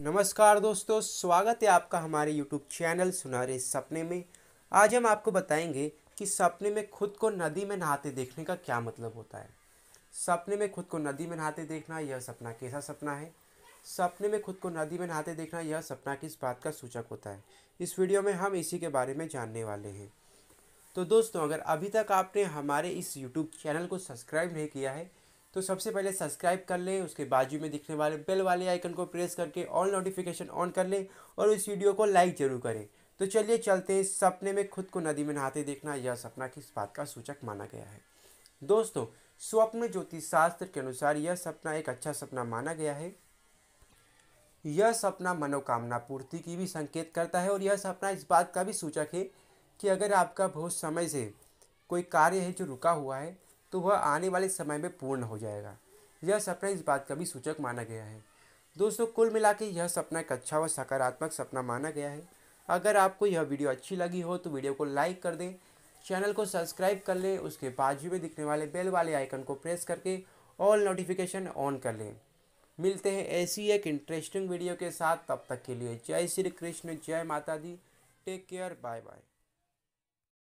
नमस्कार दोस्तों स्वागत है आपका हमारे यूट्यूब चैनल सुनहरे सपने में आज हम आपको बताएंगे कि सपने में खुद को नदी में नहाते देखने का क्या मतलब होता है सपने में खुद को नदी में नहाते देखना यह सपना कैसा सपना है सपने में खुद को नदी में नहाते देखना यह सपना किस बात का सूचक होता है इस वीडियो में हम इसी के बारे में जानने वाले हैं तो दोस्तों अगर अभी तक आपने हमारे इस यूट्यूब चैनल को सब्सक्राइब नहीं किया है तो सबसे पहले सब्सक्राइब कर लें उसके बाजू में दिखने वाले बेल वाले आइकन को प्रेस करके ऑल नोटिफिकेशन ऑन कर लें और इस वीडियो को लाइक ज़रूर करें तो चलिए चलते हैं सपने में खुद को नदी में नहाते देखना यह सपना किस बात का सूचक माना गया है दोस्तों स्वप्न ज्योतिष शास्त्र के अनुसार यह सपना एक अच्छा सपना माना गया है यह सपना मनोकामना पूर्ति की भी संकेत करता है और यह सपना इस बात का भी सूचक है कि अगर आपका बहुत समय से कोई कार्य है जो रुका हुआ है तो वह आने वाले समय में पूर्ण हो जाएगा यह सपना इस बात का भी सूचक माना गया है दोस्तों कुल मिला यह सपना एक अच्छा व सकारात्मक सपना माना गया है अगर आपको यह वीडियो अच्छी लगी हो तो वीडियो को लाइक कर दें चैनल को सब्सक्राइब कर लें उसके बाजू में दिखने वाले बेल वाले आइकन को प्रेस करके ऑल नोटिफिकेशन ऑन कर लें मिलते हैं ऐसी एक इंटरेस्टिंग वीडियो के साथ तब तक के लिए जय श्री कृष्ण जय माता दी टेक केयर बाय बाय